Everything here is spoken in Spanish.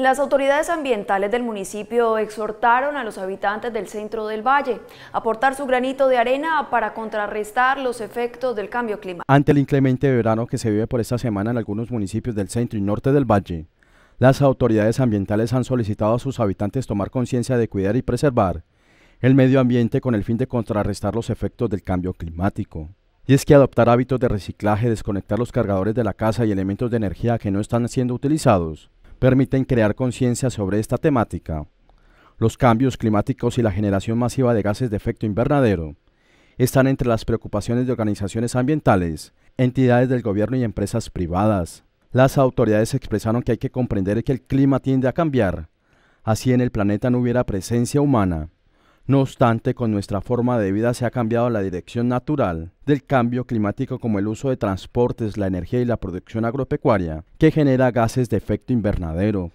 Las autoridades ambientales del municipio exhortaron a los habitantes del centro del valle a aportar su granito de arena para contrarrestar los efectos del cambio climático. Ante el inclemente verano que se vive por esta semana en algunos municipios del centro y norte del valle, las autoridades ambientales han solicitado a sus habitantes tomar conciencia de cuidar y preservar el medio ambiente con el fin de contrarrestar los efectos del cambio climático. Y es que adoptar hábitos de reciclaje, desconectar los cargadores de la casa y elementos de energía que no están siendo utilizados, permiten crear conciencia sobre esta temática, los cambios climáticos y la generación masiva de gases de efecto invernadero están entre las preocupaciones de organizaciones ambientales, entidades del gobierno y empresas privadas. Las autoridades expresaron que hay que comprender que el clima tiende a cambiar, así en el planeta no hubiera presencia humana. No obstante, con nuestra forma de vida se ha cambiado la dirección natural del cambio climático como el uso de transportes, la energía y la producción agropecuaria, que genera gases de efecto invernadero,